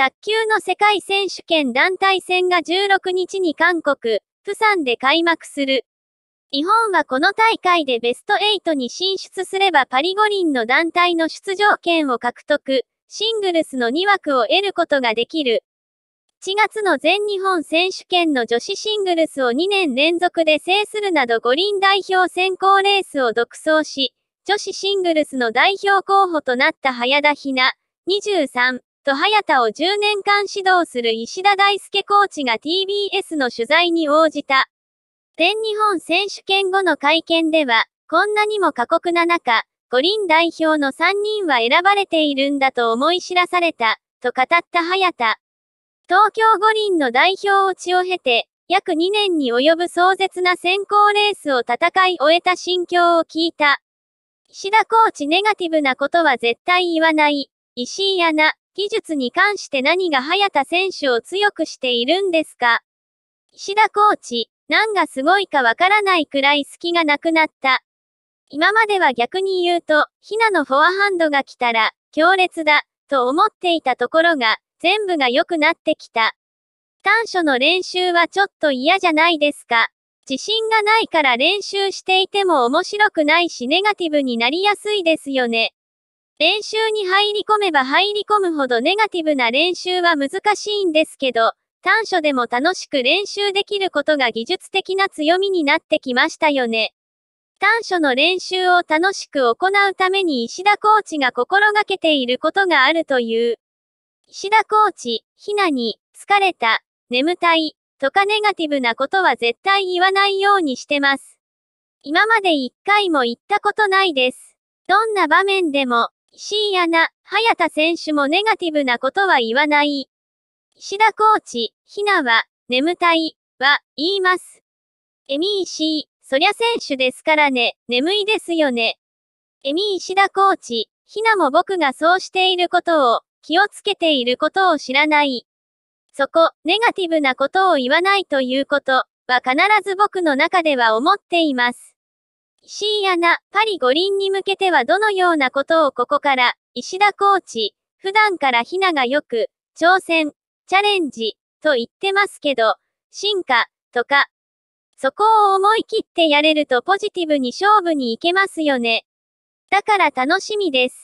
卓球の世界選手権団体戦が16日に韓国、プサンで開幕する。日本はこの大会でベスト8に進出すればパリ五輪の団体の出場権を獲得、シングルスの2枠を得ることができる。1月の全日本選手権の女子シングルスを2年連続で制するなど五輪代表選考レースを独走し、女子シングルスの代表候補となった早田ひな、23。と早田を10年間指導する石田大輔コーチが TBS の取材に応じた。全日本選手権後の会見では、こんなにも過酷な中、五輪代表の3人は選ばれているんだと思い知らされた、と語った早田。東京五輪の代表落ちを経て、約2年に及ぶ壮絶な選考レースを戦い終えた心境を聞いた。石田コーチネガティブなことは絶対言わない。石井アナ、技術に関して何が早田選手を強くしているんですか石田コーチ、何がすごいかわからないくらい隙がなくなった。今までは逆に言うと、ひなのフォアハンドが来たら、強烈だ、と思っていたところが、全部が良くなってきた。短所の練習はちょっと嫌じゃないですか。自信がないから練習していても面白くないしネガティブになりやすいですよね。練習に入り込めば入り込むほどネガティブな練習は難しいんですけど、短所でも楽しく練習できることが技術的な強みになってきましたよね。短所の練習を楽しく行うために石田コーチが心がけていることがあるという。石田コーチ、ひなに、疲れた、眠たい、とかネガティブなことは絶対言わないようにしてます。今まで一回も言ったことないです。どんな場面でも、深夜な、早田選手もネガティブなことは言わない。石田コーチ、ひなは、眠たい、は、言います。エミーシそりゃ選手ですからね、眠いですよね。エミー石田コーチ、ひなも僕がそうしていることを、気をつけていることを知らない。そこ、ネガティブなことを言わないということは必ず僕の中では思っています。C 穴、パリ五輪に向けてはどのようなことをここから、石田コーチ、普段からひながよく、挑戦、チャレンジ、と言ってますけど、進化、とか、そこを思い切ってやれるとポジティブに勝負に行けますよね。だから楽しみです。